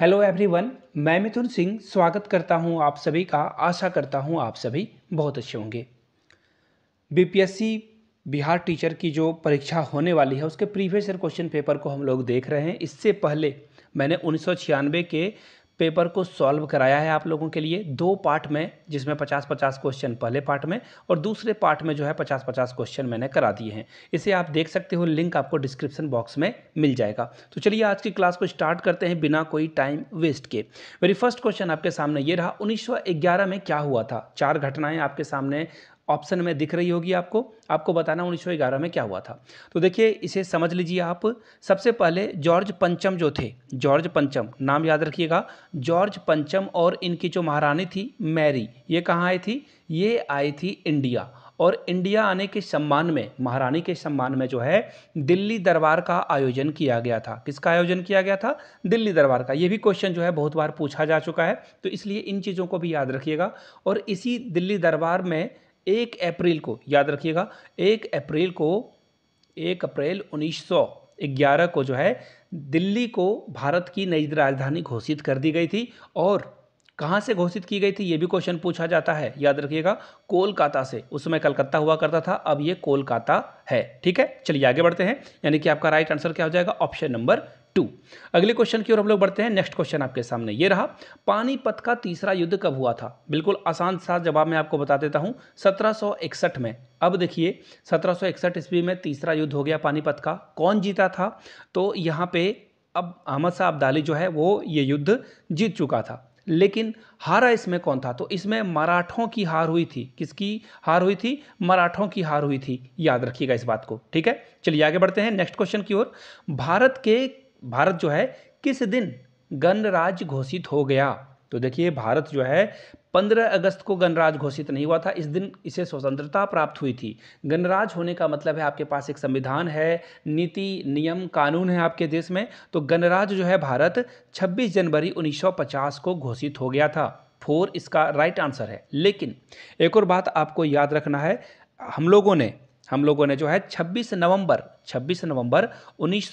hello everyone मैं मिथुन सिंह स्वागत करता हूं आप सभी का आशा करता हूं आप सभी बहुत अच्छे होंगे बीपीएससी बिहार टीचर की जो परीक्षा होने वाली है उसके प्रीवियस ईयर क्वेश्चन पेपर को हम लोग देख रहे हैं इससे पहले मैंने उन्नीस के पेपर को सॉल्व कराया है आप लोगों के लिए दो पार्ट में जिसमें 50-50 क्वेश्चन पहले पार्ट में और दूसरे पार्ट में जो है 50-50 क्वेश्चन मैंने करा दिए हैं इसे आप देख सकते हो लिंक आपको डिस्क्रिप्शन बॉक्स में मिल जाएगा तो चलिए आज की क्लास को स्टार्ट करते हैं बिना कोई टाइम वेस्ट के मेरी फर्स्ट क्वेश्चन आपके सामने ये रहा उन्नीस में क्या हुआ था चार घटनाएँ आपके सामने ऑप्शन में दिख रही होगी आपको आपको बताना ग्यारह में क्या हुआ था तो देखिए इसे समझ लीजिए आप सबसे पहले जॉर्ज पंचम जो थे जॉर्ज पंचम नाम याद रखिएगा जॉर्ज पंचम और इनकी जो महारानी थी मैरी ये कहाँ आई थी ये आई थी इंडिया और इंडिया आने के सम्मान में महारानी के सम्मान में जो है दिल्ली दरबार का आयोजन किया गया था किसका आयोजन किया गया था दिल्ली दरबार का ये भी क्वेश्चन जो है बहुत बार पूछा जा चुका है तो इसलिए इन चीज़ों को भी याद रखिएगा और इसी दिल्ली दरबार में एक अप्रैल को याद रखिएगा एक अप्रैल को एक अप्रैल 1911 को जो है दिल्ली को भारत की नई राजधानी घोषित कर दी गई थी और कहाँ से घोषित की गई थी ये भी क्वेश्चन पूछा जाता है याद रखिएगा कोलकाता से उस समय कलकत्ता हुआ करता था अब ये कोलकाता है ठीक है चलिए आगे बढ़ते हैं यानी कि आपका राइट आंसर क्या हो जाएगा ऑप्शन नंबर टू अगले क्वेश्चन की ओर हम लोग बढ़ते हैं नेक्स्ट क्वेश्चन आपके सामने ये रहा पानीपत का तीसरा युद्ध कब हुआ था बिल्कुल आसान सा जवाब मैं आपको बता देता हूँ 1761 में अब देखिए 1761 ईस्वी में तीसरा युद्ध हो गया पानीपत का कौन जीता था तो यहाँ पे अब अहमद शाह अब्दाली जो है वो ये युद्ध जीत चुका था लेकिन हारा इसमें कौन था तो इसमें मराठों की हार हुई थी किसकी हार हुई थी मराठों की हार हुई थी याद रखिएगा इस बात को ठीक है चलिए आगे बढ़ते हैं नेक्स्ट क्वेश्चन की ओर भारत के भारत जो है किस दिन गणराज घोषित हो गया तो देखिए भारत जो है 15 अगस्त को गणराज घोषित नहीं हुआ था इस दिन इसे स्वतंत्रता प्राप्त हुई थी गणराज होने का मतलब है आपके पास एक संविधान है नीति नियम कानून है आपके देश में तो गणराज जो है भारत 26 जनवरी 1950 को घोषित हो गया था फोर इसका राइट आंसर है लेकिन एक और बात आपको याद रखना है हम लोगों ने हम लोगों ने जो है 26 नवंबर 26 नवंबर उन्नीस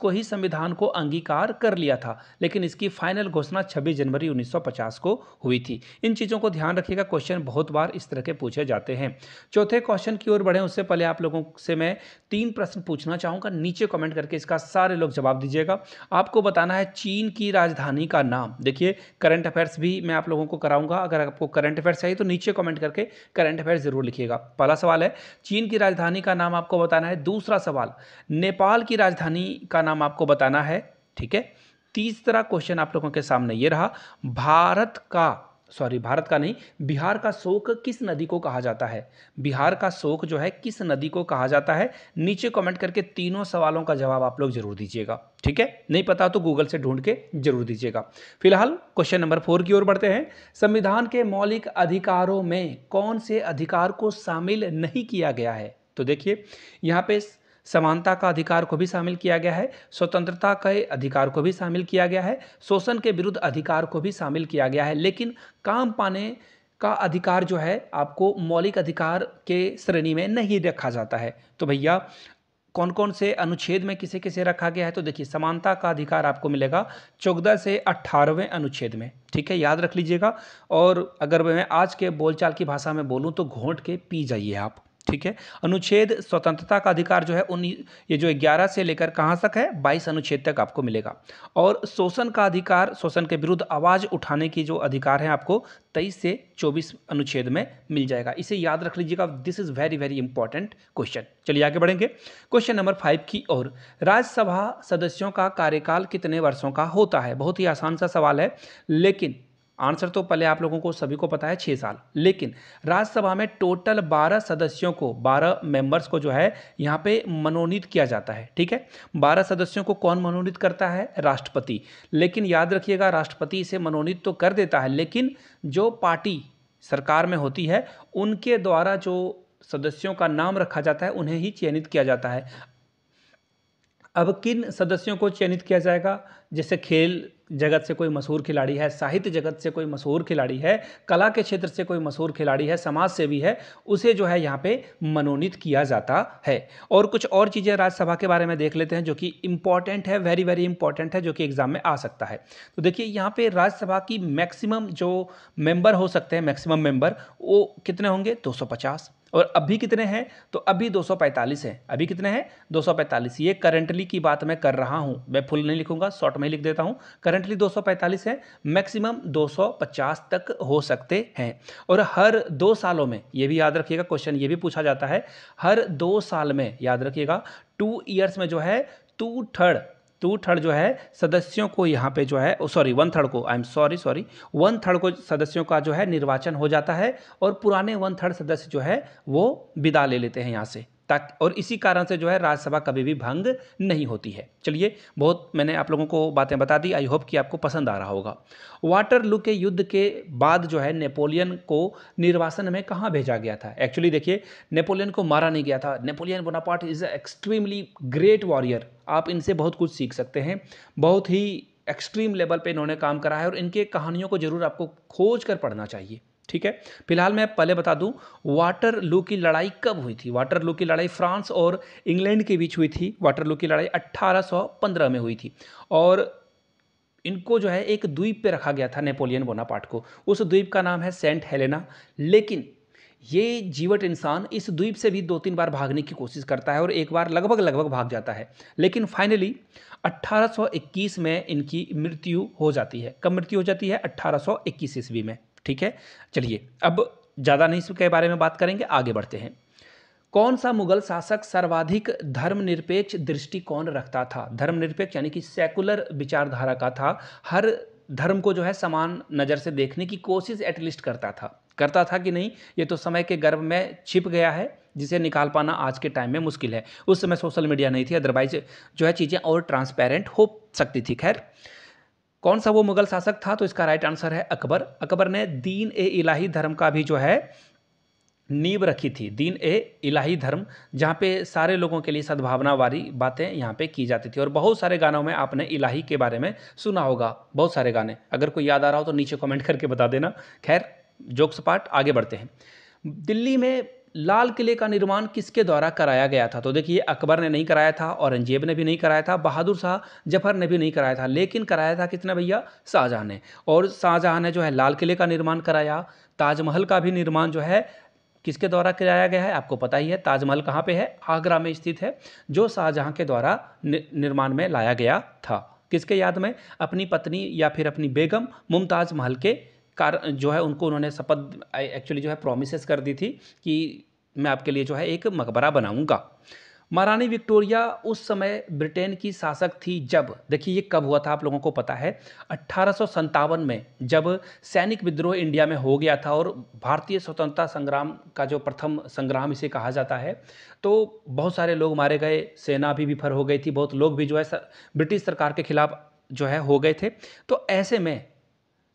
को ही संविधान को अंगीकार कर लिया था लेकिन इसकी फाइनल घोषणा 26 जनवरी 1950 को हुई थी इन चीज़ों को ध्यान रखिएगा क्वेश्चन बहुत बार इस तरह के पूछे जाते हैं चौथे क्वेश्चन की ओर बढ़ें उससे पहले आप लोगों से मैं तीन प्रश्न पूछना चाहूँगा नीचे कमेंट करके इसका सारे लोग जवाब दीजिएगा आपको बताना है चीन की राजधानी का नाम देखिए करंट अफेयर्स भी मैं आप लोगों को कराऊंगा अगर आपको करंट अफेयर्स चाहिए तो नीचे कमेंट करके करंट अफेयर्स जरूर लिखिएगा पहला सवाल है चीन की राजधानी का नाम आपको बताना है दूसरा सवाल नेपाल की राजधानी का नाम आपको बताना है ठीक है तीसरा क्वेश्चन आप लोगों के सामने ये रहा भारत का सॉरी भारत का नहीं बिहार का शोक किस नदी को कहा जाता है बिहार का शोक जो है किस नदी को कहा जाता है नीचे कमेंट करके तीनों सवालों का जवाब आप लोग जरूर दीजिएगा ठीक है नहीं पता तो गूगल से ढूंढ के जरूर दीजिएगा फिलहाल क्वेश्चन नंबर फोर की ओर बढ़ते हैं संविधान के मौलिक अधिकारों में कौन से अधिकार को शामिल नहीं किया गया है तो देखिए यहाँ पे समानता का अधिकार को भी शामिल किया गया है स्वतंत्रता के अधिकार को भी शामिल किया गया है शोषण के विरुद्ध अधिकार को भी शामिल किया गया है लेकिन काम पाने का अधिकार जो है आपको मौलिक अधिकार के श्रेणी में नहीं रखा जाता है तो भैया कौन कौन से अनुच्छेद में किसे किसे रखा गया है तो देखिए समानता का अधिकार आपको मिलेगा चौदह से अट्ठारहवें अनुच्छेद में ठीक है याद रख लीजिएगा और अगर मैं आज के बोलचाल की भाषा में बोलूँ तो घोंट के पी जाइए आप ठीक है अनुच्छेद स्वतंत्रता का अधिकार जो है ये जो 11 से लेकर कहाँ तक है 22 अनुच्छेद तक आपको मिलेगा और शोषण का अधिकार शोषण के विरुद्ध आवाज़ उठाने की जो अधिकार है आपको 23 से 24 अनुच्छेद में मिल जाएगा इसे याद रख लीजिएगा this is very very important question चलिए आगे बढ़ेंगे क्वेश्चन नंबर फाइव की ओर राज्यसभा सदस्यों का कार्यकाल कितने वर्षों का होता है बहुत ही आसान सा सवाल है लेकिन आंसर तो पहले आप लोगों को सभी को पता है छः साल लेकिन राज्यसभा में टोटल बारह सदस्यों को बारह मेंबर्स को जो है यहाँ पे मनोनीत किया जाता है ठीक है बारह सदस्यों को कौन मनोनीत करता है राष्ट्रपति लेकिन याद रखिएगा राष्ट्रपति इसे मनोनीत तो कर देता है लेकिन जो पार्टी सरकार में होती है उनके द्वारा जो सदस्यों का नाम रखा जाता है उन्हें ही चयनित किया जाता है अब किन सदस्यों को चयनित किया जाएगा जैसे खेल जगत से कोई मशहूर खिलाड़ी है साहित्य जगत से कोई मशहूर खिलाड़ी है कला के क्षेत्र से कोई मशहूर खिलाड़ी है समाज से भी है उसे जो है यहाँ पे मनोनीत किया जाता है और कुछ और चीज़ें राज्यसभा के बारे में देख लेते हैं जो कि इम्पॉर्टेंट है वेरी वेरी इंपॉर्टेंट है जो कि एग्ज़ाम में आ सकता है तो देखिए यहाँ पर राज्यसभा की मैक्सिमम जो मेम्बर हो सकते हैं मैक्सिमम मेंबर वो कितने होंगे दो और अभी कितने हैं तो अभी 245 है अभी कितने हैं 245 ये करंटली की बात मैं कर रहा हूँ मैं फुल नहीं लिखूंगा शॉर्ट में ही लिख देता हूँ करंटली 245 है मैक्सिमम 250 तक हो सकते हैं और हर दो सालों में ये भी याद रखिएगा क्वेश्चन ये भी पूछा जाता है हर दो साल में याद रखिएगा टू ईयर्स में जो है टू थर्ड टू थर्ड जो है सदस्यों को यहाँ पे जो है सॉरी वन थर्ड को I am sorry sorry one third को सदस्यों का जो है निर्वाचन हो जाता है और पुराने वन थर्ड सदस्य जो है वो विदा ले लेते हैं यहाँ से ताकि और इसी कारण से जो है राज्यसभा कभी भी भंग नहीं होती है चलिए बहुत मैंने आप लोगों को बातें बता दी आई होप कि आपको पसंद आ रहा होगा वाटर लू के युद्ध के बाद जो है नेपोलियन को निर्वासन में कहाँ भेजा गया था एक्चुअली देखिए नेपोलियन को मारा नहीं गया था Napoleon Bonaparte is a extremely great warrior आप इनसे बहुत कुछ सीख सकते हैं बहुत ही एक्सट्रीम लेवल पे इन्होंने काम करा है और इनके कहानियों को ज़रूर आपको खोज कर पढ़ना चाहिए ठीक है फिलहाल मैं पहले बता दूं लू की लड़ाई कब हुई थी वाटर लू की लड़ाई फ्रांस और इंग्लैंड के बीच हुई थी वाटर लू की लड़ाई 1815 में हुई थी और इनको जो है एक द्वीप पे रखा गया था नेपोलियन बोनापार्ट को उस द्वीप का नाम है सेंट हेलेना लेकिन ये जीवट इंसान इस द्वीप से भी दो तीन बार भागने की कोशिश करता है और एक बार लगभग लगभग भाग जाता है लेकिन फाइनली 1821 में इनकी मृत्यु हो जाती है कब मृत्यु हो जाती है 1821 ईस्वी में ठीक है चलिए अब ज़्यादा नहीं इसके बारे में बात करेंगे आगे बढ़ते हैं कौन सा मुगल शासक सर्वाधिक धर्मनिरपेक्ष दृष्टिकोण रखता था धर्मनिरपेक्ष यानी कि सेकुलर विचारधारा का था हर धर्म को जो है समान नज़र से देखने की कोशिश एटलीस्ट करता था करता था कि नहीं ये तो समय के गर्भ में छिप गया है जिसे निकाल पाना आज के टाइम में मुश्किल है उस समय सोशल मीडिया नहीं थी अदरवाइज जो है चीज़ें और ट्रांसपेरेंट हो सकती थी खैर कौन सा वो मुगल शासक था तो इसका राइट आंसर है अकबर अकबर ने दीन ए इलाही धर्म का भी जो है नींव रखी थी दीन ए इलाही धर्म जहाँ पे सारे लोगों के लिए सद्भावना वाली बातें यहाँ पे की जाती थी और बहुत सारे गानों में आपने इलाही के बारे में सुना होगा बहुत सारे गाने अगर कोई याद आ रहा हो तो नीचे कमेंट करके बता देना खैर जोक्स पार्ट आगे बढ़ते हैं दिल्ली में लाल किले का निर्माण किसके द्वारा कराया गया था तो देखिए अकबर ने नहीं कराया था औरंगजेब ने भी नहीं कराया था बहादुर शाह जफर ने भी नहीं कराया था लेकिन कराया था किसने भैया शाहजहाँ ने और शाहजहाँ ने जो है लाल किले का निर्माण कराया ताजमहल का भी निर्माण जो है किसके द्वारा कराया गया है आपको पता ही है ताजमहल कहाँ पर है आगरा में स्थित है जो शाहजहाँ के द्वारा निर्माण में लाया गया था किसके याद में अपनी पत्नी या फिर अपनी बेगम मुमताज़ महल के कार जो है उनको उन्होंने शपथ एक्चुअली जो है प्रोमिसेस कर दी थी कि मैं आपके लिए जो है एक मकबरा बनाऊंगा महारानी विक्टोरिया उस समय ब्रिटेन की शासक थी जब देखिए ये कब हुआ था आप लोगों को पता है अट्ठारह में जब सैनिक विद्रोह इंडिया में हो गया था और भारतीय स्वतंत्रता संग्राम का जो प्रथम संग्राम इसे कहा जाता है तो बहुत सारे लोग मारे गए सेना भी विफर हो गई थी बहुत लोग भी जो है ब्रिटिश सरकार के खिलाफ जो है हो गए थे तो ऐसे में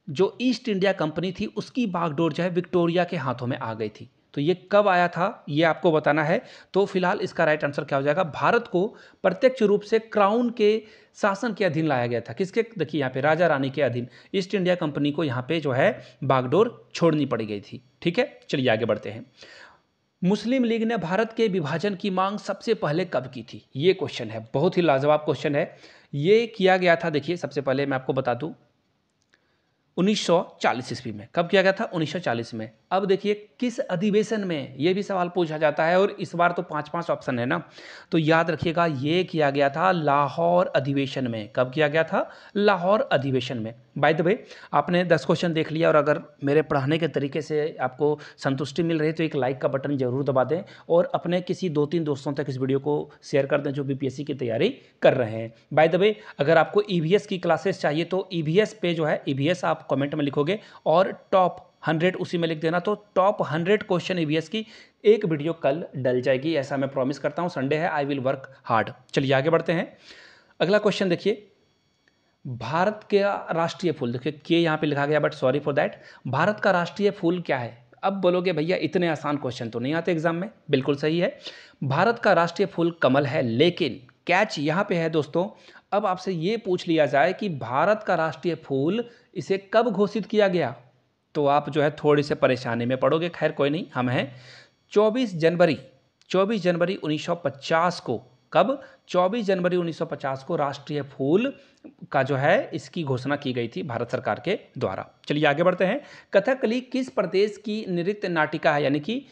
जो ईस्ट इंडिया कंपनी थी उसकी बागडोर जो है विक्टोरिया के हाथों में आ गई थी तो ये कब आया था ये आपको बताना है तो फिलहाल इसका राइट आंसर क्या हो जाएगा भारत को प्रत्यक्ष रूप से क्राउन के शासन के अधीन लाया गया था किसके देखिए यहाँ पे राजा रानी के अधीन ईस्ट इंडिया कंपनी को यहाँ पे जो है बागडोर छोड़नी पड़ी गई थी ठीक है चलिए आगे बढ़ते हैं मुस्लिम लीग ने भारत के विभाजन की मांग सबसे पहले कब की थी ये क्वेश्चन है बहुत ही लाजवाब क्वेश्चन है ये किया गया था देखिए सबसे पहले मैं आपको बता दूँ 1940 ईस्वी में कब किया गया था 1940 में अब देखिए किस अधिवेशन में ये भी सवाल पूछा जाता है और इस बार तो पांच पांच ऑप्शन है ना तो याद रखिएगा ये किया गया था लाहौर अधिवेशन में कब किया गया था लाहौर अधिवेशन में बाय द वे आपने दस क्वेश्चन देख लिया और अगर मेरे पढ़ाने के तरीके से आपको संतुष्टि मिल रही तो एक लाइक का बटन जरूर दबा दें और अपने किसी दो तीन दोस्तों तक इस वीडियो को शेयर कर दें जो बी की तैयारी कर रहे हैं बाय द वे अगर आपको ई e की क्लासेस चाहिए तो ई e पे जो है ई e आप कॉमेंट में लिखोगे और टॉप हंड्रेड उसी में लिख देना तो टॉप हंड्रेड क्वेश्चन ई की एक वीडियो कल डल जाएगी ऐसा मैं प्रॉमिस करता हूँ संडे है आई विल वर्क हार्ड चलिए आगे बढ़ते हैं अगला क्वेश्चन देखिए भारत के राष्ट्रीय फूल देखिए के यहाँ पे लिखा गया but sorry for that Bharat का राष्ट्रीय फूल क्या है अब बोलोगे भैया इतने आसान क्वेश्चन तो नहीं आते एग्जाम में बिल्कुल सही है भारत का राष्ट्रीय फूल कमल है लेकिन कैच यहाँ पे है दोस्तों अब आपसे ये पूछ लिया जाए कि भारत का राष्ट्रीय फूल इसे कब घोषित किया गया तो आप जो है थोड़ी से परेशानी में पड़ोगे खैर कोई नहीं हम हैं चौबीस जनवरी चौबीस जनवरी 1950 को कब 24 जनवरी 1950 को राष्ट्रीय फूल का जो है इसकी घोषणा की गई थी भारत सरकार के द्वारा चलिए आगे बढ़ते हैं कथकली किस प्रदेश की नृत्य नाटिका है यानी कि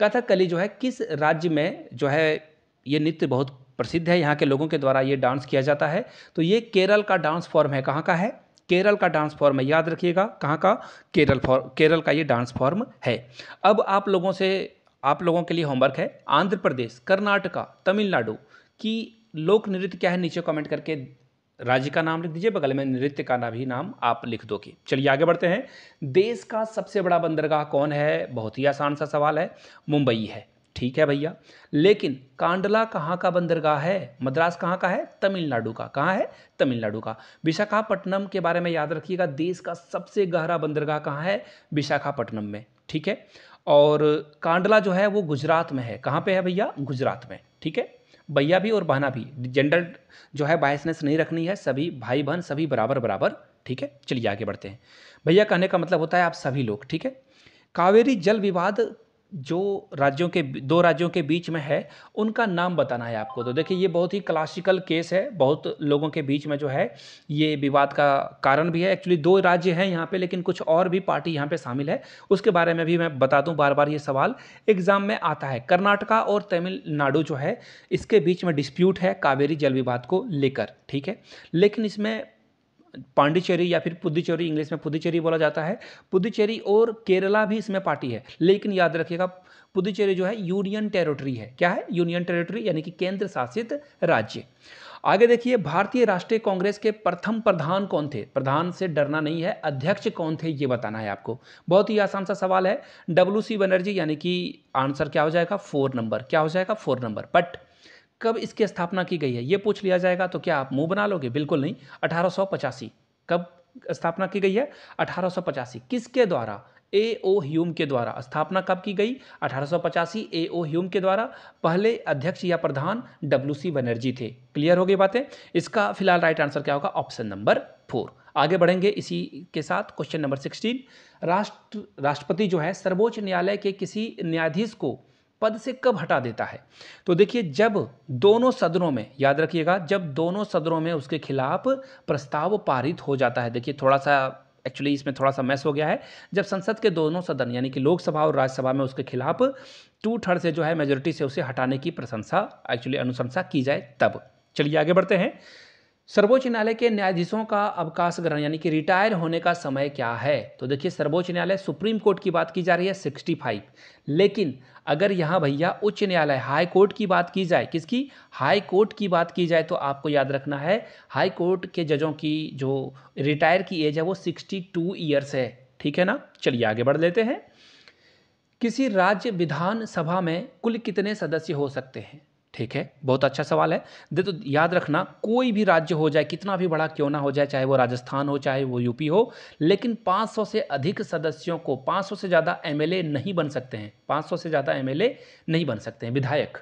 कथकली जो है किस राज्य में जो है ये नृत्य बहुत प्रसिद्ध है यहाँ के लोगों के द्वारा ये डांस किया जाता है तो ये केरल का डांस फॉर्म है कहाँ का है केरल का डांस फॉर्म है याद रखिएगा कहाँ का केरल फॉर्म केरल का ये डांस फॉर्म है अब आप लोगों से आप लोगों के लिए होमवर्क है आंध्र प्रदेश कर्नाटका तमिलनाडु की लोक नृत्य क्या है नीचे कमेंट करके राज्य का नाम लिख दीजिए बगल में नृत्य का ना भी नाम आप लिख दोगे चलिए आगे बढ़ते हैं देश का सबसे बड़ा बंदरगाह कौन है बहुत ही आसान सा सवाल है मुंबई है ठीक है भैया लेकिन कांडला कहाँ का बंदरगाह है मद्रास कहाँ का है तमिलनाडु का कहाँ है तमिलनाडु का विशाखापट्टनम के बारे में याद रखिएगा देश का सबसे गहरा बंदरगाह कहाँ है विशाखापट्टनम में ठीक है और कांडला जो है वो गुजरात में है कहाँ पे है भैया गुजरात में ठीक है भैया भी और बहना भी जेंडर जो है बायसनेस नहीं रखनी है सभी भाई बहन सभी बराबर बराबर ठीक है चलिए आगे बढ़ते हैं भैया कहने का मतलब होता है आप सभी लोग ठीक है कावेरी जल विवाद जो राज्यों के दो राज्यों के बीच में है उनका नाम बताना है आपको तो देखिए ये बहुत ही क्लासिकल केस है बहुत लोगों के बीच में जो है ये विवाद का कारण भी है एक्चुअली दो राज्य हैं यहाँ पे लेकिन कुछ और भी पार्टी यहाँ पे शामिल है उसके बारे में भी मैं बता दूँ बार बार ये सवाल एग्ज़ाम में आता है कर्नाटका और तमिलनाडु जो है इसके बीच में डिस्प्यूट है कावेरी जल विवाद को लेकर ठीक है लेकिन इसमें पांडिचेरी या फिर पुदुचेरी इंग्लिश में पुदुचेरी बोला जाता है पुदुचेरी और केरला भी इसमें पार्टी है लेकिन याद रखिएगा पुदुचेरी जो है यूनियन टेरिटरी है क्या है यूनियन टेरिटरी यानी कि केंद्र शासित राज्य आगे देखिए भारतीय राष्ट्रीय कांग्रेस के प्रथम प्रधान कौन थे प्रधान से डरना नहीं है अध्यक्ष कौन थे ये बताना है आपको बहुत ही आसान सा सवाल है डब्ल्यू सी बनर्जी यानी कि आंसर क्या हो जाएगा फोर नंबर क्या हो जाएगा फोर नंबर बट कब इसकी स्थापना की गई है ये पूछ लिया जाएगा तो क्या आप मुंह बना लोगे बिल्कुल नहीं अठारह कब स्थापना की गई है अठारह किसके द्वारा ए ओ ह्यूम के द्वारा स्थापना कब की गई अठारह ए ओ ह्यूम के द्वारा पहले अध्यक्ष या प्रधान डब्ल्यू सी बनर्जी थे क्लियर हो गई बातें इसका फिलहाल राइट आंसर क्या होगा ऑप्शन नंबर फोर आगे बढ़ेंगे इसी के साथ क्वेश्चन नंबर सिक्सटीन राष्ट्र राष्ट्रपति जो है सर्वोच्च न्यायालय के किसी न्यायाधीश को पद से कब हटा देता है तो देखिए जब दोनों सदनों में याद रखिएगा जब दोनों सदनों में उसके खिलाफ प्रस्ताव पारित हो जाता है देखिए थोड़ा सा एक्चुअली इसमें थोड़ा सा मैस हो गया है जब संसद के दोनों सदन यानी कि लोकसभा और राज्यसभा में उसके खिलाफ टू थर्ड से जो है मेजोरिटी से उसे हटाने की प्रशंसा एक्चुअली अनुशंसा की जाए तब चलिए आगे बढ़ते हैं सर्वोच्च न्यायालय के न्यायाधीशों का अवकाश ग्रहण यानी कि रिटायर होने का समय क्या है तो देखिए सर्वोच्च न्यायालय सुप्रीम कोर्ट की बात की जा रही है सिक्सटी फाइव लेकिन अगर यहाँ भैया उच्च न्यायालय हाई कोर्ट की बात की जाए किसकी हाई कोर्ट की बात की जाए तो आपको याद रखना है हाई कोर्ट के जजों की जो रिटायर की एज है वो टू ईयर्स है ठीक है ना चलिए आगे बढ़ लेते हैं किसी राज्य विधानसभा में कुल कितने सदस्य हो सकते हैं ठीक है बहुत अच्छा सवाल है दे तो याद रखना कोई भी राज्य हो जाए कितना भी बड़ा क्यों ना हो जाए चाहे वो राजस्थान हो चाहे वो यूपी हो लेकिन 500 से अधिक सदस्यों को 500 से ज़्यादा एमएलए नहीं बन सकते हैं 500 से ज़्यादा एमएलए नहीं बन सकते हैं विधायक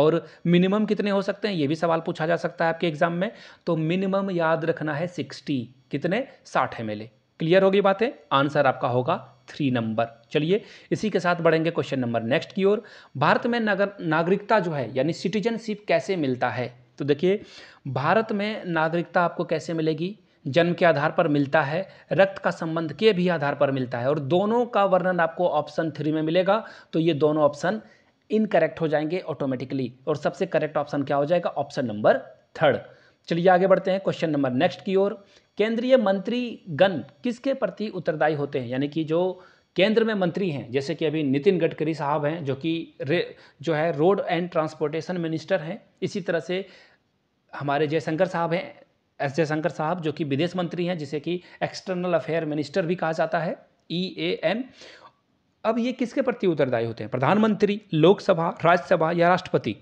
और मिनिमम कितने हो सकते हैं ये भी सवाल पूछा जा सकता है आपके एग्ज़ाम में तो मिनिमम याद रखना है सिक्सटी कितने साठ एम क्लियर होगी बातें आंसर आपका होगा थ्री नंबर चलिए इसी के साथ बढ़ेंगे क्वेश्चन नंबर नेक्स्ट की ओर भारत में नगर नागरिकता जो है यानी सिटीजनशिप कैसे मिलता है तो देखिए भारत में नागरिकता आपको कैसे मिलेगी जन्म के आधार पर मिलता है रक्त का संबंध के भी आधार पर मिलता है और दोनों का वर्णन आपको ऑप्शन थ्री में मिलेगा तो ये दोनों ऑप्शन इनकरेक्ट हो जाएंगे ऑटोमेटिकली और सबसे करेक्ट ऑप्शन क्या हो जाएगा ऑप्शन नंबर थर्ड चलिए आगे बढ़ते हैं क्वेश्चन नंबर नेक्स्ट की ओर केंद्रीय मंत्री गण किसके प्रति उत्तरदायी होते हैं यानी कि जो केंद्र में मंत्री हैं जैसे कि अभी नितिन गडकरी साहब हैं जो कि जो है रोड एंड ट्रांसपोर्टेशन मिनिस्टर हैं इसी तरह से हमारे जयशंकर साहब हैं एस जयशंकर साहब जो कि विदेश मंत्री हैं जिसे कि एक्सटर्नल अफेयर मिनिस्टर भी कहा जाता है ई ए एम अब ये किसके प्रति उत्तरदायी होते हैं प्रधानमंत्री लोकसभा राज्यसभा या राष्ट्रपति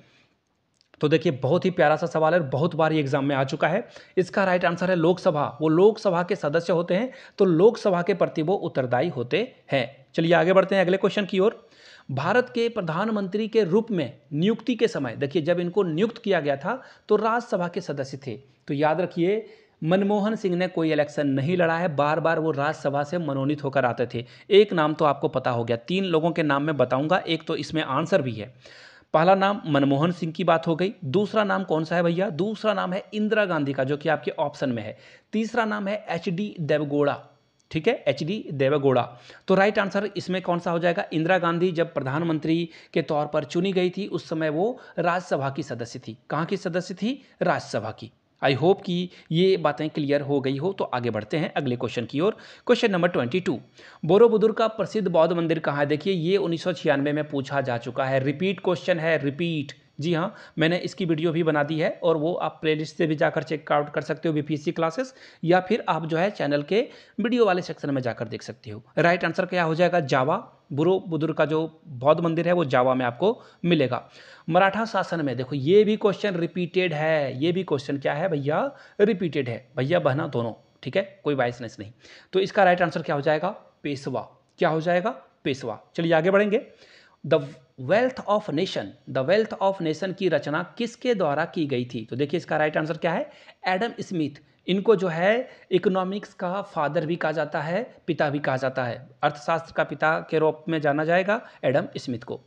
तो देखिए बहुत ही प्यारा सा सवाल है बहुत बार ये एग्जाम में आ चुका है इसका राइट आंसर है लोकसभा वो लोकसभा के सदस्य होते हैं तो लोकसभा के प्रति वो उत्तरदायी होते हैं चलिए आगे बढ़ते हैं अगले क्वेश्चन की ओर भारत के प्रधानमंत्री के रूप में नियुक्ति के समय देखिए जब इनको नियुक्त किया गया था तो राज्यसभा के सदस्य थे तो याद रखिए मनमोहन सिंह ने कोई इलेक्शन नहीं लड़ा है बार बार वो राज्यसभा से मनोनीत होकर आते थे एक नाम तो आपको पता हो गया तीन लोगों के नाम में बताऊंगा एक तो इसमें आंसर भी है पहला नाम मनमोहन सिंह की बात हो गई दूसरा नाम कौन सा है भैया दूसरा नाम है इंदिरा गांधी का जो कि आपके ऑप्शन में है तीसरा नाम है एच डी देवगोड़ा ठीक है एच डी देवगोड़ा तो राइट आंसर इसमें कौन सा हो जाएगा इंदिरा गांधी जब प्रधानमंत्री के तौर पर चुनी गई थी उस समय वो राज्यसभा की सदस्य थी कहाँ की सदस्य थी राज्यसभा की आई होप कि ये बातें क्लियर हो गई हो तो आगे बढ़ते हैं अगले क्वेश्चन की ओर question number twenty two Borobudur का प्रसिद्ध बौद्ध मंदिर कहाँ है देखिए ये उन्नीस में पूछा जा चुका है रिपीट क्वेश्चन है रिपीट जी हाँ मैंने इसकी वीडियो भी बना दी है और वो आप प्लेलिस्ट से भी जाकर चेकआउट कर सकते हो बीपीएससी क्लासेस या फिर आप जो है चैनल के वीडियो वाले सेक्शन में जाकर देख सकते हो राइट आंसर क्या हो जाएगा जावा बुरो बुदुर का जो बौद्ध मंदिर है वो जावा में आपको मिलेगा मराठा शासन में देखो ये भी क्वेश्चन रिपीटेड है ये भी क्वेश्चन क्या है भैया रिपीटेड है भैया बहना दोनों ठीक है कोई वाइसनेस नहीं तो इसका राइट आंसर क्या हो जाएगा पेशवा क्या हो जाएगा पेशवा चलिए आगे बढ़ेंगे the wealth of nation the wealth of nation की रचना किसके द्वारा की गई थी तो देखिए इसका राइट आंसर क्या है एडम स्मिथ इनको जो है इकोनॉमिक्स का फादर भी कहा जाता है पिता भी कहा जाता है अर्थशास्त्र का पिता के रूप में जाना जाएगा एडम स्मिथ को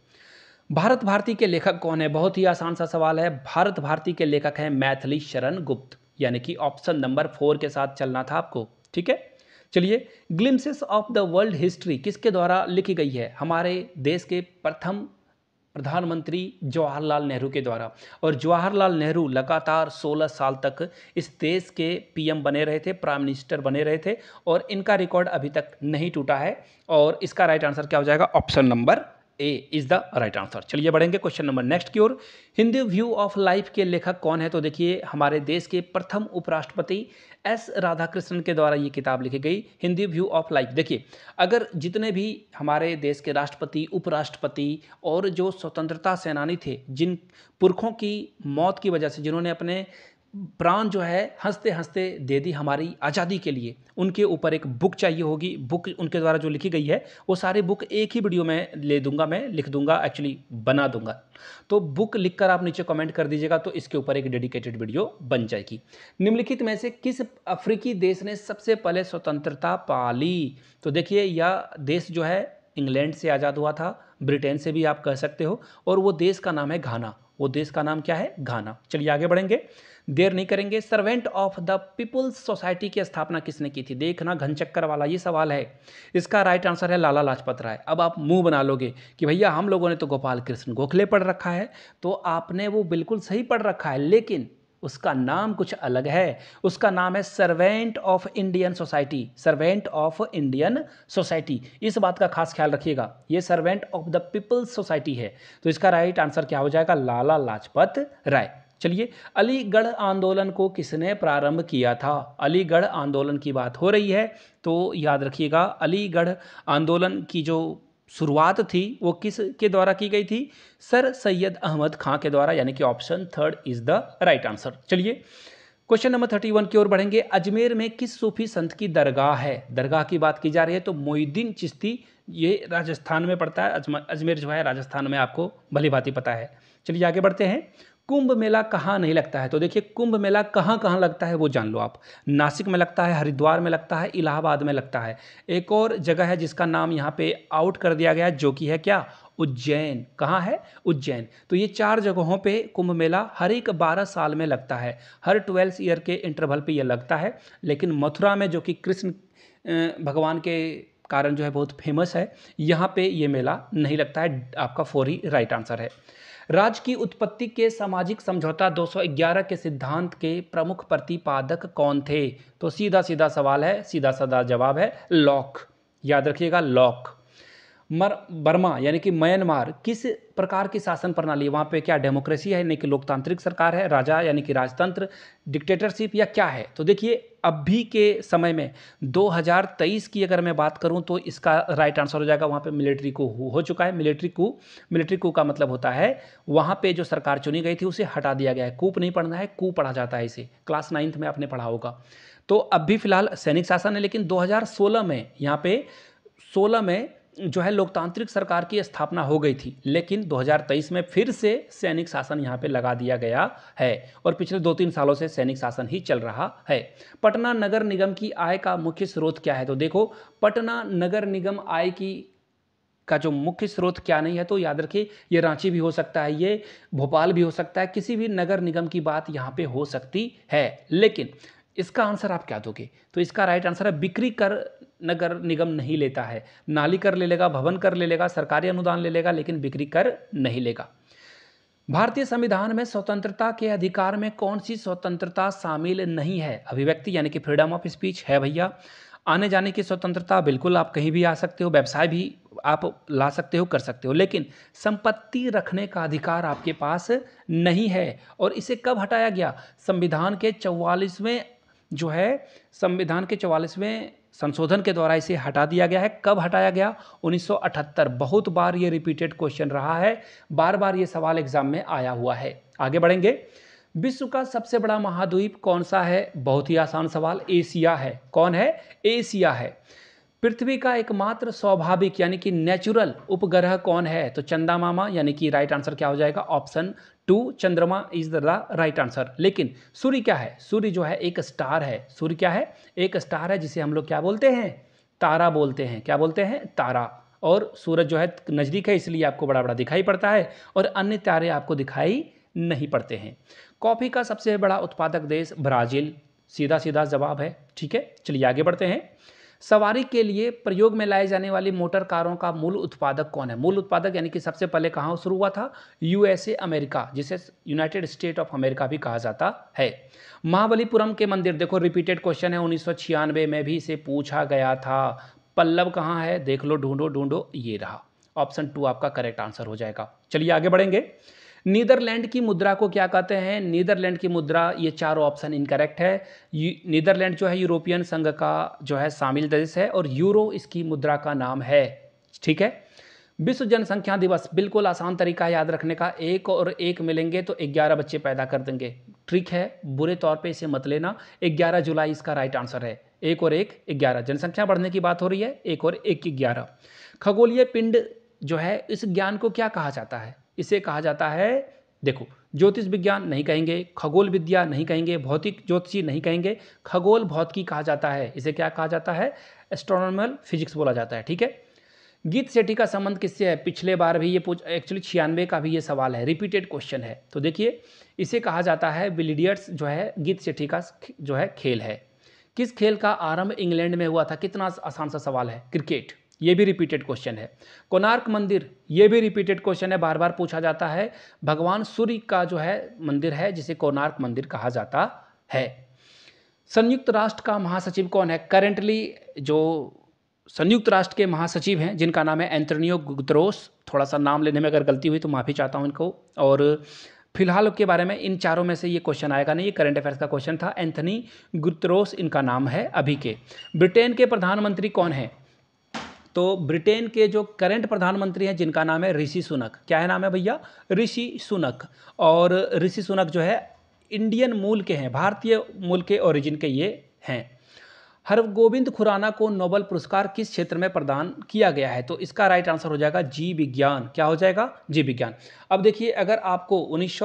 भारत भारती के लेखक कौन है बहुत ही आसान सा सवाल है भारत भारती के लेखक हैं मैथिली शरण गुप्त यानी कि ऑप्शन नंबर फोर के साथ चलना था आपको ठीक है चलिए glimpses of the world history किसके द्वारा लिखी गई है हमारे देश के प्रथम प्रधानमंत्री जवाहरलाल नेहरू के द्वारा और जवाहरलाल नेहरू लगातार 16 साल तक इस देश के पीएम बने रहे थे प्राइम मिनिस्टर बने रहे थे और इनका रिकॉर्ड अभी तक नहीं टूटा है और इसका राइट आंसर क्या हो जाएगा option number A is the right answer चलिए बढ़ेंगे क्वेश्चन नंबर नेक्स्ट की ओर हिंदी व्यू ऑफ लाइफ के लेखक कौन है तो देखिए हमारे देश के प्रथम उपराष्ट्रपति एस राधाकृष्णन के द्वारा ये किताब लिखी गई हिंदी व्यू ऑफ लाइफ देखिए अगर जितने भी हमारे देश के राष्ट्रपति उपराष्ट्रपति और जो स्वतंत्रता सेनानी थे जिन पुरखों की मौत की वजह से जिन्होंने अपने प्राण जो है हंसते हंसते दे दी हमारी आज़ादी के लिए उनके ऊपर एक बुक चाहिए होगी बुक उनके द्वारा जो लिखी गई है वो सारी बुक एक ही वीडियो में ले दूंगा मैं लिख दूंगा एक्चुअली बना दूंगा तो बुक लिखकर आप नीचे कमेंट कर दीजिएगा तो इसके ऊपर एक डेडिकेटेड वीडियो बन जाएगी निम्नलिखित में से किस अफ्रीकी देश ने सबसे पहले स्वतंत्रता पाली तो देखिए यह देश जो है इंग्लैंड से आज़ाद हुआ था ब्रिटेन से भी आप कह सकते हो और वो देश का नाम है घाना वो देश का नाम क्या है घाना चलिए आगे बढ़ेंगे देर नहीं करेंगे servant of the peoples society की स्थापना किसने की थी देखना घनचक्कर वाला ये सवाल है इसका राइट आंसर है लाला लाजपत राय अब आप मुंह बना लोगे कि भैया हम लोगों ने तो गोपाल कृष्ण गोखले पढ़ रखा है तो आपने वो बिल्कुल सही पढ़ रखा है लेकिन उसका नाम कुछ अलग है उसका नाम है servant of Indian society servant of Indian society इस बात का खास ख्याल रखिएगा ये servant of the peoples society है तो इसका राइट आंसर क्या हो जाएगा लाला लाजपत राय चलिए अलीगढ़ आंदोलन को किसने प्रारंभ किया था अलीगढ़ आंदोलन की बात हो रही है तो याद रखिएगा अलीगढ़ आंदोलन की जो शुरुआत थी वो किस के द्वारा की गई थी सर सैयद अहमद खां के द्वारा यानी कि option third is the right answer चलिए क्वेश्चन नंबर थर्टी वन की ओर बढ़ेंगे अजमेर में किस सूफी संत की दरगाह है दरगाह की बात की जा रही है तो मोहिद्दीन चिश्ती ये राजस्थान में पड़ता है अजमेर जो है राजस्थान में आपको भली भांति पता है चलिए आगे बढ़ते हैं कुंभ मेला कहाँ नहीं लगता है तो देखिए कुंभ मेला कहाँ कहाँ लगता है वो जान लो आप नासिक में लगता है हरिद्वार में लगता है इलाहाबाद में लगता है एक और जगह है जिसका नाम यहाँ पे आउट कर दिया गया जो कि है क्या उज्जैन कहाँ है उज्जैन तो ये चार जगहों पे कुंभ मेला हर एक बारह साल में लगता है हर ट्वेल्थ ईयर के इंटरवल पे ये लगता है लेकिन मथुरा में जो कि कृष्ण भगवान के कारण जो है बहुत फेमस है यहाँ पे ये मेला नहीं लगता है आपका फोरी राइट आंसर है राज्य की उत्पत्ति के सामाजिक समझौता 211 के सिद्धांत के प्रमुख प्रतिपादक कौन थे तो सीधा सीधा सवाल है सीधा साधा जवाब है लॉक याद रखिएगा लॉक मर बर्मा यानी कि म्यांमार किस प्रकार की शासन प्रणाली वहाँ पे क्या डेमोक्रेसी है यानी कि लोकतांत्रिक सरकार है राजा यानी कि राजतंत्र डिक्टेटरशिप या क्या है तो देखिए अभी के समय में 2023 की अगर मैं बात करूँ तो इसका राइट आंसर हो जाएगा वहाँ पे मिलिट्री को हो चुका है मिलिट्री को मिलिट्री को का मतलब होता है वहाँ पर जो सरकार चुनी गई थी उसे हटा दिया गया है कूप नहीं पढ़ना है कू पढ़ा जाता है इसे क्लास नाइन्थ में आपने पढ़ा होगा तो अब भी फिलहाल सैनिक शासन है लेकिन दो में यहाँ पे सोलह में जो है लोकतांत्रिक सरकार की स्थापना हो गई थी लेकिन 2023 में फिर से सैनिक शासन यहाँ पे लगा दिया गया है और पिछले दो तीन सालों से सैनिक शासन ही चल रहा है पटना नगर निगम की आय का मुख्य स्रोत क्या है तो देखो पटना नगर निगम आय की का जो मुख्य स्रोत क्या नहीं है तो याद रखिए ये रांची भी हो सकता है ये भोपाल भी हो सकता है किसी भी नगर निगम की बात यहाँ पे हो सकती है लेकिन इसका आंसर आप क्या दोगे तो इसका राइट आंसर है बिक्री कर नगर निगम नहीं लेता है नाली कर ले लेगा भवन कर ले लेगा सरकारी अनुदान ले लेगा लेकिन बिक्री कर नहीं लेगा भारतीय संविधान में स्वतंत्रता के अधिकार में कौन सी स्वतंत्रता शामिल नहीं है अभिव्यक्ति यानी कि फ्रीडम ऑफ स्पीच है भैया आने जाने की स्वतंत्रता बिल्कुल आप कहीं भी आ सकते हो व्यवसाय भी आप ला सकते हो कर सकते हो लेकिन संपत्ति रखने का अधिकार आपके पास नहीं है और इसे कब हटाया गया संविधान के चौवालीसवें जो है संविधान के चौवालीसवें संशोधन के द्वारा इसे हटा दिया गया है कब हटाया गया 1978 बहुत बार ये रिपीटेड क्वेश्चन रहा है बार बार ये सवाल एग्जाम में आया हुआ है आगे बढ़ेंगे विश्व का सबसे बड़ा महाद्वीप कौन सा है बहुत ही आसान सवाल एशिया है कौन है एशिया है पृथ्वी का एकमात्र स्वाभाविक यानी कि नेचुरल उपग्रह कौन है तो चंदा मामा यानी कि राइट आंसर क्या हो जाएगा ऑप्शन टू चंद्रमा इज द राइट आंसर लेकिन सूर्य क्या है सूर्य जो है एक स्टार है सूर्य क्या है एक स्टार है जिसे हम लोग क्या बोलते हैं तारा बोलते हैं क्या बोलते हैं तारा और सूरज जो है नज़दीक है इसलिए आपको बड़ा बड़ा दिखाई पड़ता है और अन्य तारे आपको दिखाई नहीं पड़ते हैं कॉफ़ी का सबसे बड़ा उत्पादक देश ब्राज़ील सीधा सीधा जवाब है ठीक है चलिए आगे बढ़ते हैं सवारी के लिए प्रयोग में लाए जाने वाली मोटर कारों का मूल उत्पादक कौन है मूल उत्पादक यानी कि सबसे पहले कहाँ शुरू हुआ था यूएसए अमेरिका जिसे यूनाइटेड स्टेट ऑफ अमेरिका भी कहा जाता है महाबलीपुरम के मंदिर देखो रिपीटेड क्वेश्चन है उन्नीस में भी इसे पूछा गया था पल्लव कहाँ है देख लो ढूंढो ढूंढो ये रहा ऑप्शन टू आपका करेक्ट आंसर हो जाएगा चलिए आगे बढ़ेंगे नीदरलैंड की मुद्रा को क्या कहते हैं नीदरलैंड की मुद्रा ये चारों ऑप्शन इनकरेक्ट है नीदरलैंड जो है यूरोपियन संघ का जो है शामिल देश है और यूरो इसकी मुद्रा का नाम है ठीक है विश्व जनसंख्या दिवस बिल्कुल आसान तरीका है याद रखने का एक और एक मिलेंगे तो ग्यारह बच्चे पैदा कर देंगे ट्रिक है बुरे तौर पे इसे मत लेना 11 जुलाई इसका राइट आंसर है एक और एक ग्यारह जनसंख्या बढ़ने की बात हो रही है एक और एक ग्यारह खगोलीय पिंड जो है इस ज्ञान को क्या कहा जाता है इसे कहा जाता है देखो ज्योतिष विज्ञान नहीं कहेंगे खगोल विद्या नहीं कहेंगे भौतिक ज्योतिषी नहीं कहेंगे खगोल भौतिकी कहा जाता है इसे क्या कहा जाता है एस्ट्रोनॉमल फिजिक्स बोला जाता है ठीक है गीत सेठी का संबंध किससे है पिछले बार भी ये पूछ एक्चुअली छियानवे का भी ये सवाल है रिपीटेड क्वेश्चन है तो देखिए इसे कहा जाता है बिलीडियर्स जो है गीत सेठी का जो है खेल है किस खेल का आरंभ इंग्लैंड में हुआ था कितना आसान सा सवाल है क्रिकेट ये भी रिपीटेड क्वेश्चन है कोणार्क मंदिर ये भी रिपीटेड क्वेश्चन है बार बार पूछा जाता है भगवान सूर्य का जो है मंदिर है जिसे कोणार्क मंदिर कहा जाता है संयुक्त राष्ट्र का महासचिव कौन है करेंटली जो संयुक्त राष्ट्र के महासचिव हैं जिनका नाम है एंथनियो गुतरोस थोड़ा सा नाम लेने में अगर गलती हुई तो माफ़ी चाहता हूँ इनको और फिलहाल के बारे में इन चारों में से ये क्वेश्चन आएगा नहीं ये करंट अफेयर्स का क्वेश्चन था एंथनी गुतरोस इनका नाम है अभी के ब्रिटेन के प्रधानमंत्री कौन है तो ब्रिटेन के जो करंट प्रधानमंत्री हैं जिनका नाम है ऋषि सुनक क्या है नाम है भैया ऋषि सुनक और ऋषि सुनक जो है इंडियन मूल के हैं भारतीय मूल के ओरिजिन के ये हैं हरगोविंद खुराना को नोबल पुरस्कार किस क्षेत्र में प्रदान किया गया है तो इसका राइट आंसर हो जाएगा जी विज्ञान क्या हो जाएगा जी विज्ञान अब देखिए अगर आपको उन्नीस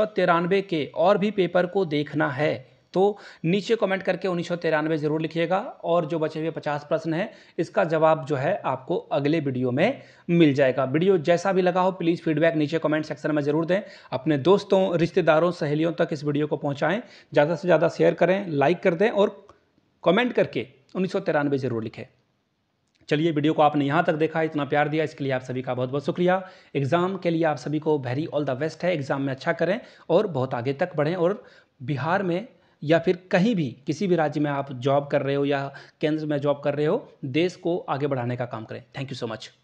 के और भी पेपर को देखना है तो नीचे कमेंट करके उन्नीस ज़रूर लिखिएगा और जो बचे हुए पचास प्रश्न हैं इसका जवाब जो है आपको अगले वीडियो में मिल जाएगा वीडियो जैसा भी लगा हो प्लीज़ फीडबैक नीचे कमेंट सेक्शन में ज़रूर दें अपने दोस्तों रिश्तेदारों सहेलियों तक इस वीडियो को पहुँचाएँ ज़्यादा से ज़्यादा शेयर करें लाइक कर दें और कमेंट करके उन्नीस ज़रूर लिखें चलिए वीडियो को आपने यहाँ तक देखा इतना प्यार दिया इसके लिए आप सभी का बहुत बहुत शुक्रिया एग्ज़ाम के लिए आप सभी को वेरी ऑल द बेस्ट है एग्ज़ाम में अच्छा करें और बहुत आगे तक बढ़ें और बिहार में या फिर कहीं भी किसी भी राज्य में आप जॉब कर रहे हो या केंद्र में जॉब कर रहे हो देश को आगे बढ़ाने का काम करें थैंक यू सो मच